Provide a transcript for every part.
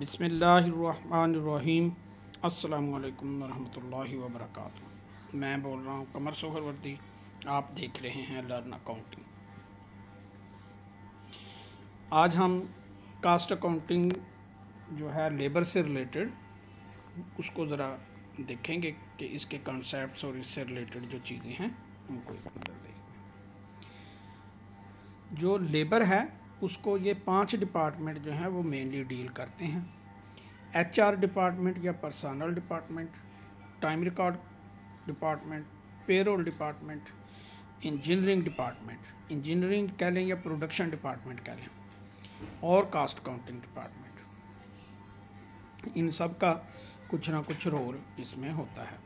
बिसमीम् अल्लाम वरहमल वबरक मैं बोल रहा हूँ कमर सोहरवर्दी आप देख रहे हैं लर्न अकाउंटिंग आज हम कास्ट अकाउंटिंग जो है लेबर से रिलेटेड उसको ज़रा देखेंगे कि इसके कॉन्सेप्ट और इससे रिलेटेड जो चीज़ें हैं उनको देखेंगे जो लेबर है उसको ये पांच डिपार्टमेंट जो हैं वो मेनली डील करते हैं एचआर डिपार्टमेंट या personal department time record department payroll department engineering department engineering कह लें या प्रोडक्शन डिपार्टमेंट कह लें और कास्ट काउंटिंग डिपार्टमेंट इन सब का कुछ ना कुछ रोल इसमें होता है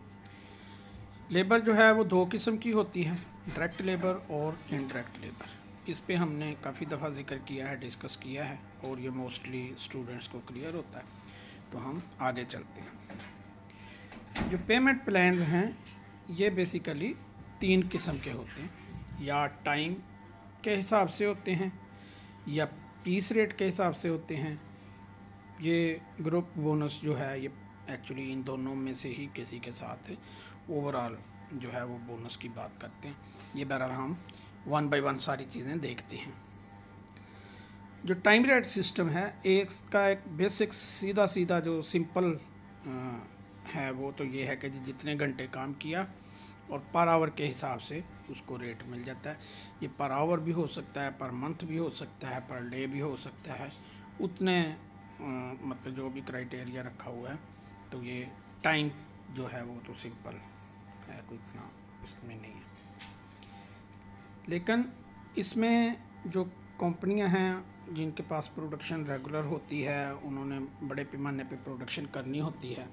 लेबर जो है वो दो किस्म की होती है डायरेक्ट लेबर और इनडायरेक्ट लेबर इस पर हमने काफ़ी दफ़ा जिक्र किया है डिस्कस किया है और ये मोस्टली स्टूडेंट्स को क्लियर होता है तो हम आगे चलते हैं जो पेमेंट प्लान हैं ये बेसिकली तीन किस्म के होते हैं या टाइम के हिसाब से होते हैं या पीस रेट के हिसाब से होते हैं ये ग्रुप बोनस जो है ये एक्चुअली इन दोनों में से ही किसी के साथ ओवरऑल जो है वो बोनस की बात करते हैं ये बहरहाल हम वन बाय वन सारी चीज़ें देखते हैं जो टाइम रेट सिस्टम है एक का एक बेसिक सीधा सीधा जो सिंपल है वो तो ये है कि जितने घंटे काम किया और पर आवर के हिसाब से उसको रेट मिल जाता है ये पर आवर भी हो सकता है पर मंथ भी हो सकता है पर डे भी हो सकता है उतने मतलब जो भी क्राइटेरिया रखा हुआ है तो ये टाइम जो है वो तो सिंपल है कोई इतना उसमें नहीं है लेकिन इसमें जो कंपनियां हैं जिनके पास प्रोडक्शन रेगुलर होती है उन्होंने बड़े पैमाने पे प्रोडक्शन करनी होती है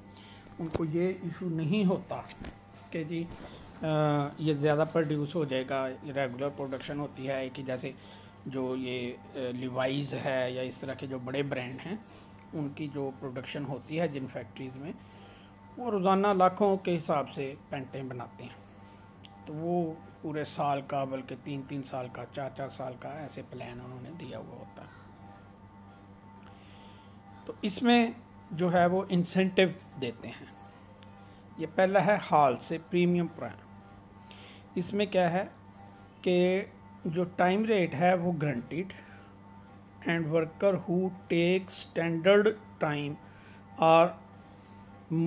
उनको ये इशू नहीं होता कि जी आ, ये ज़्यादा प्रोड्यूस हो जाएगा रेगुलर प्रोडक्शन होती है कि जैसे जो ये लिवाइज है या इस तरह के जो बड़े ब्रांड हैं उनकी जो प्रोडक्शन होती है जिन फैक्ट्रीज़ में वो रोज़ाना लाखों के हिसाब से पेंटें बनाते हैं तो वो पूरे साल का बल्कि तीन तीन साल का चार चार साल का ऐसे प्लान उन्होंने दिया हुआ होता है तो इसमें जो है वो इंसेंटिव देते हैं ये पहला है हाल से प्रीमियम प्लान इसमें क्या है कि जो टाइम रेट है वो guaranteed and worker who take standard time or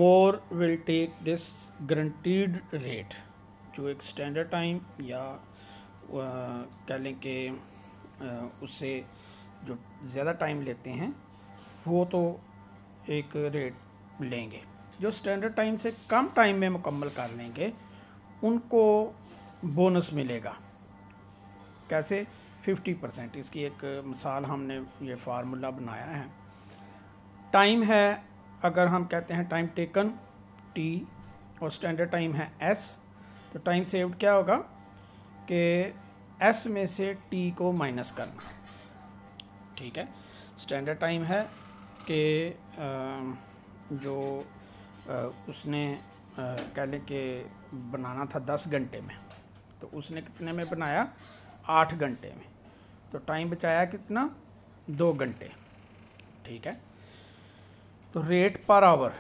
more will take this guaranteed rate जो एक स्टैंडर्ड टाइम या कह लें कि उससे जो ज़्यादा टाइम लेते हैं वो तो एक रेट लेंगे जो स्टैंडर्ड टाइम से कम टाइम में मुकम्मल कर लेंगे उनको बोनस मिलेगा कैसे 50 परसेंट इसकी एक मिसाल हमने ये फार्मूला बनाया है टाइम है अगर हम कहते हैं टाइम टेकन टी और स्टैंडर्ड टाइम है एस तो टाइम सेव्ड क्या होगा कि एस में से टी को माइनस करना ठीक है स्टैंडर्ड टाइम है कि जो उसने कह लें कि बनाना था दस घंटे में तो उसने कितने में बनाया आठ घंटे में तो टाइम बचाया कितना दो घंटे ठीक है तो रेट पर आवर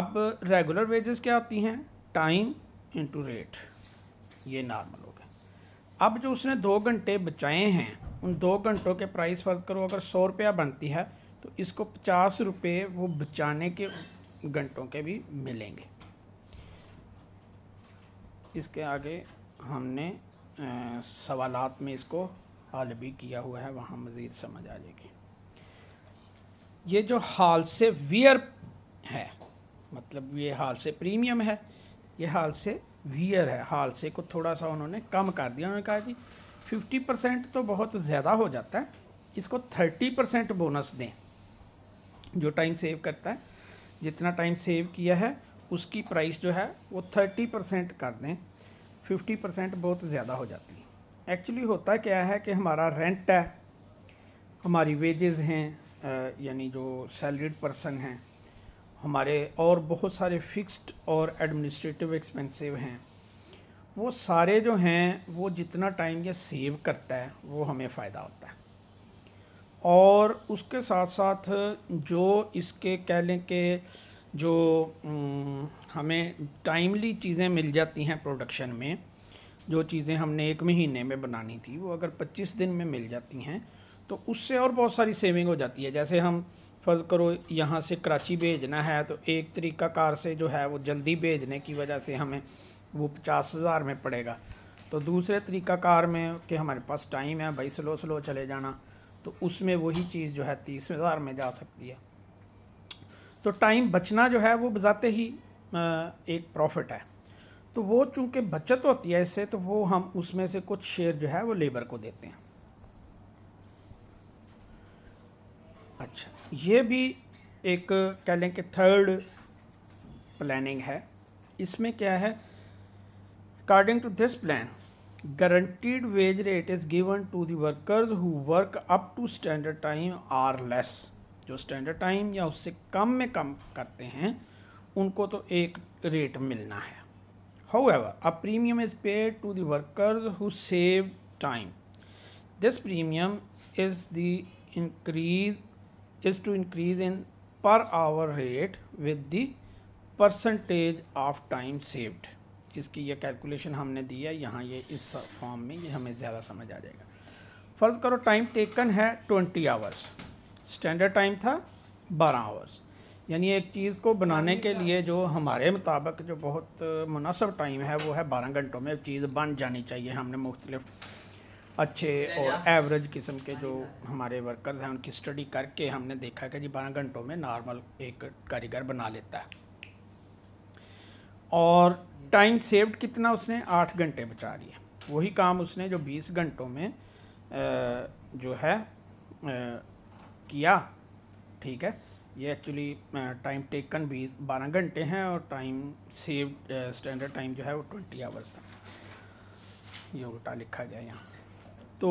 अब रेगुलर वेजेस क्या होती हैं टाइम इंटू रेट ये नॉर्मल हो गया अब जो उसने दो घंटे बचाए हैं उन दो घंटों के प्राइस फर्ज करो अगर सौ रुपया बनती है तो इसको पचास रुपये वो बचाने के घंटों के भी मिलेंगे इसके आगे हमने सवालत में इसको हल भी किया हुआ है वहाँ मज़ीद समझ आ जाएगी ये जो हाल से वियर है मतलब ये हाल से प्रीमियम है ये हाल से वियर है हाल से को थोड़ा सा उन्होंने कम कर दिया उन्होंने कहा जी फिफ्टी परसेंट तो बहुत ज़्यादा हो जाता है इसको थर्टी परसेंट बोनस दें जो टाइम सेव करता है जितना टाइम सेव किया है उसकी प्राइस जो है वो थर्टी परसेंट कर दें फिफ्टी परसेंट बहुत ज़्यादा हो जाती है एक्चुअली होता क्या है कि हमारा रेंट है हमारी वेजेस हैं यानी जो सैलरीड पर्सन हैं हमारे और बहुत सारे फिक्स्ड और एडमिनिस्ट्रेटिव एक्सपेंसिव हैं वो सारे जो हैं वो जितना टाइम ये सेव करता है वो हमें फ़ायदा होता है और उसके साथ साथ जो इसके कह लें कि जो हमें टाइमली चीज़ें मिल जाती हैं प्रोडक्शन में जो चीज़ें हमने एक महीने में बनानी थी वो अगर 25 दिन में मिल जाती हैं तो उससे और बहुत सारी सेविंग हो जाती है जैसे हम फर्ज करो यहाँ से कराची भेजना है तो एक तरीका कार से जो है वो जल्दी भेजने की वजह से हमें वो पचास हज़ार में पड़ेगा तो दूसरे तरीका कार में कि हमारे पास टाइम है भाई स्लो स्लो चले जाना तो उसमें वही चीज़ जो है तीस हज़ार में जा सकती है तो टाइम बचना जो है वो बजाते ही एक प्रॉफिट है तो वो चूँकि बचत होती है इससे तो वो हम उसमें से कुछ शेयर जो है वो लेबर को देते हैं अच्छा ये भी एक कह लें कि थर्ड प्लानिंग है इसमें क्या है according to this plan guaranteed wage rate is given to the workers who work up to standard time or less जो स्टैंडर्ड टाइम या उससे कम में कम करते हैं उनको तो एक रेट मिलना है however a premium is paid to the workers who save time this premium is the increase is to increase in per hour rate with the percentage of time saved इसकी ये calculation हमने दी है यहाँ ये इस form में ये हमें ज़्यादा समझ आ जाएगा फ़र्ज़ करो टाइम टेकन है ट्वेंटी आवर्स स्टैंडर्ड टाइम था बारह आवर्स यानी एक चीज़ को बनाने के लिए जो हमारे मुताबिक जो बहुत मुनासब टाइम है वो है बारह घंटों में चीज़ बन जानी चाहिए हमने मुख्तलिफ़ अच्छे और एवरेज किस्म के जो हमारे वर्कर्स हैं उनकी स्टडी करके हमने देखा कि जी बारह घंटों में नॉर्मल एक कारीगर बना लेता है और टाइम सेव्ड कितना उसने आठ घंटे बचा लिए वही काम उसने जो बीस घंटों में जो है किया ठीक है ये एक्चुअली टाइम टेकन भी बारह घंटे हैं और टाइम सेव स्टैंडर्ड टाइम जो है वो ट्वेंटी आवर्स था ये उल्टा लिखा गया यहाँ तो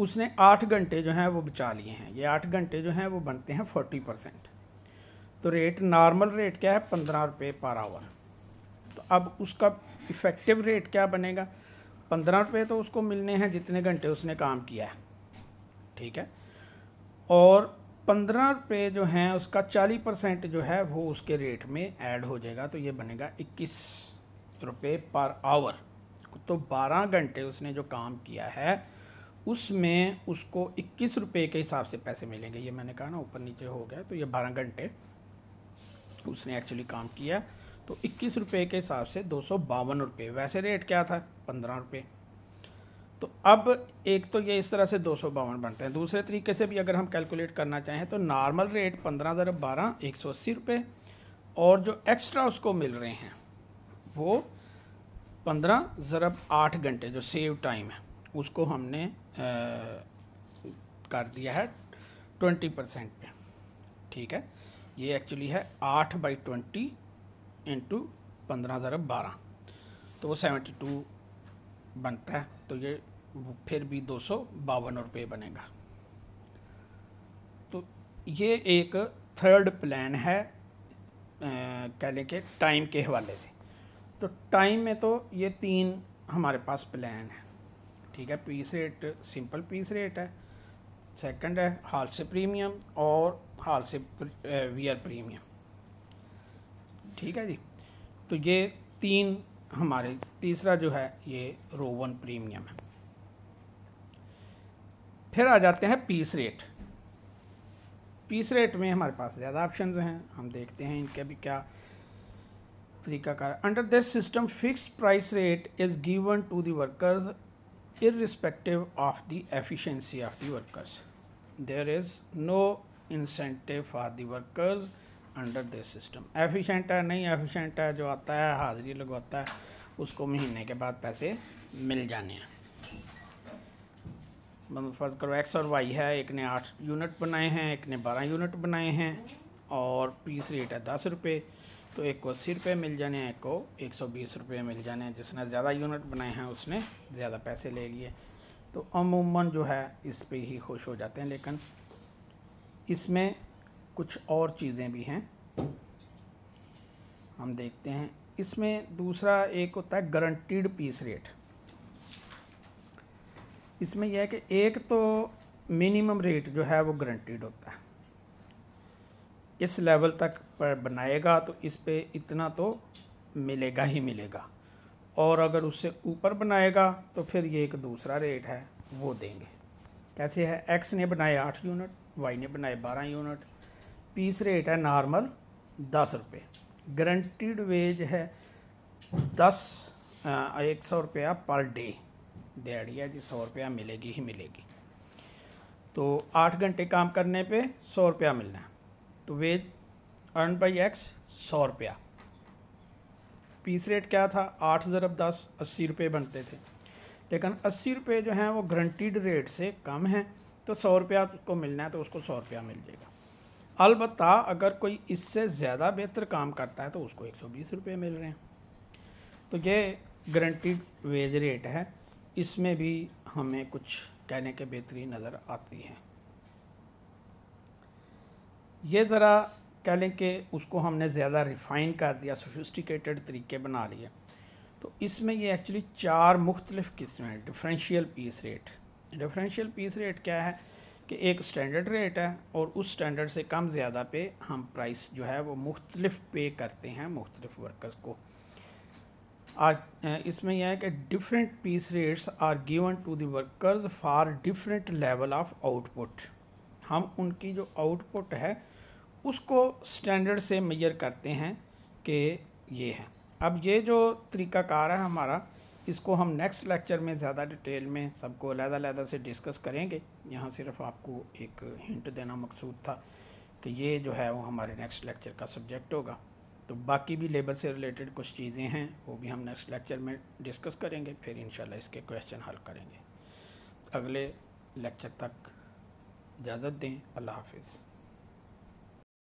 उसने आठ घंटे जो हैं वो बचा लिए हैं ये आठ घंटे जो हैं वो बनते हैं फोर्टी परसेंट तो रेट नॉर्मल रेट क्या है पंद्रह रुपये पर आवर तो अब उसका इफ़ेक्टिव रेट क्या बनेगा पंद्रह रुपये तो उसको मिलने हैं जितने घंटे उसने काम किया है ठीक है और पंद्रह रुपये जो हैं उसका चालीस परसेंट जो है वो उसके रेट में ऐड हो जाएगा तो ये बनेगा इक्कीस रुपये पर आवर तो बारह घंटे उसने जो काम किया है उसमें उसको इक्कीस रुपये के हिसाब से पैसे मिलेंगे ये मैंने कहा ना ऊपर नीचे हो गया तो ये बारह घंटे उसने एक्चुअली काम किया तो इक्कीस रुपये के हिसाब से दो सौ बावन रुपये वैसे रेट क्या था पंद्रह रुपये तो अब एक तो ये इस तरह से दो सौ बावन बनते हैं दूसरे तरीके से भी अगर हम कैलकुलेट करना चाहें तो नॉर्मल रेट पंद्रह दर बारह एक सौ अस्सी रुपये और जो एक्स्ट्रा उसको मिल रहे हैं वो पंद्रह ज़रब आठ घंटे जो सेव टाइम है उसको हमने आ, कर दिया है ट्वेंटी परसेंट पे ठीक है ये एक्चुअली है आठ बाई ट्वेंटी इंटू पंद्रह हज़ार बारह तो वो सेवेंटी टू बनता है तो ये फिर भी दो सौ बावन रुपये बनेगा तो ये एक थर्ड प्लान है कह लें कि टाइम के हवाले से तो टाइम में तो ये तीन हमारे पास प्लान है ठीक है piece rate simple piece rate है सेकंड है हाल से प्रीमियम और हाल से वियर प्रीमियम ठीक है जी तो ये तीन हमारे तीसरा जो है ये रोवन प्रीमियम है फिर आ जाते हैं पीस रेट पीस रेट में हमारे पास ज़्यादा ऑप्शंस हैं हम देखते हैं इनके भी क्या तरीकाकार under this system fix price rate is given to the workers irrespective of the efficiency of the workers. There is no incentive for the workers under this system efficient hai nahi efficient hai jo aata hai hazri lagwata hai usko mahine ke baad paise mil jane hain मतलब फर्ज करो x और Y है एक ने आठ unit बनाए हैं एक ने बारह यूनिट बनाए हैं और पीस रेट है दस रुपये तो एक को अस्सी रुपये मिल जाने एक को एक सौ बीस रुपये मिल जाने जिसने ज़्यादा यूनिट बनाए हैं उसने ज़्यादा पैसे ले लिए तो अमूमन जो है इस पर ही खुश हो जाते हैं लेकिन इसमें कुछ और चीज़ें भी हैं हम देखते हैं इसमें दूसरा एक होता है गारंटीड पीस रेट इसमें यह है कि एक तो मिनिमम रेट जो है वो गारंटीड होता है इस लेवल तक पर बनाएगा तो इस पर इतना तो मिलेगा ही मिलेगा और अगर उससे ऊपर बनाएगा तो फिर ये एक दूसरा रेट है वो देंगे कैसे है एक्स ने बनाए आठ यूनिट वाई ने बनाए बारह यूनिट पीस रेट है नॉर्मल दस रुपये गारंटीड वेज है दस एक सौ रुपया पर डे दिहाड़ी है जी सौ रुपया मिलेगी ही मिलेगी तो आठ घंटे काम करने पे सौ रुपया मिलना है तो वेज अर्न बाई एक्स सौ रुपया पीस रेट क्या था आठ ज़रब दस अस्सी रुपये बनते थे लेकिन अस्सी रुपये जो हैं वो ग्रंटीड रेट से कम हैं तो सौ रुपया को मिलना है तो उसको सौ रुपया मिल जाएगा अलबत् अगर कोई इससे ज़्यादा बेहतर काम करता है तो उसको एक सौ बीस रुपये मिल रहे हैं तो ये ग्रंटीड वेज रेट है इसमें भी हमें कुछ कहने के बेहतरी नज़र आती है ये ज़रा कह लें कि उसको हमने ज़्यादा रिफ़ाइन कर दिया सोफिस्टिकेटेड तरीके बना लिए तो इसमें ये एक्चुअली चार मुख्तलिफ़ किस्में हैं differential piece rate differential piece rate क्या है कि एक स्टैंडर्ड रेट है और उस स्टैंडर्ड से कम ज़्यादा पे हम प्राइस जो है वो मुख्तलिफ पे करते हैं मुख्तलिफ वर्कर्स को आज इसमें यह है कि different piece rates are given to the workers for different level of output हम उनकी जो आउटपुट है उसको स्टैंडर्ड से मेजर करते हैं कि ये है अब ये जो तरीकाकार है हमारा इसको हम नेक्स्ट लेक्चर में ज़्यादा डिटेल में सबको अलग से डिस्कस करेंगे यहाँ सिर्फ आपको एक हिंट देना मकसूद था कि ये जो है वो हमारे नेक्स्ट लेक्चर का सब्जेक्ट होगा तो बाकी भी लेबर से रिलेटेड कुछ चीज़ें हैं वो भी हम नेक्स्ट लेक्चर में डिस्कस करेंगे फिर इन इसके क्वेश्चन हल करेंगे अगले लेक्चर तक इजाज़त दें अल्लाह हाफिज़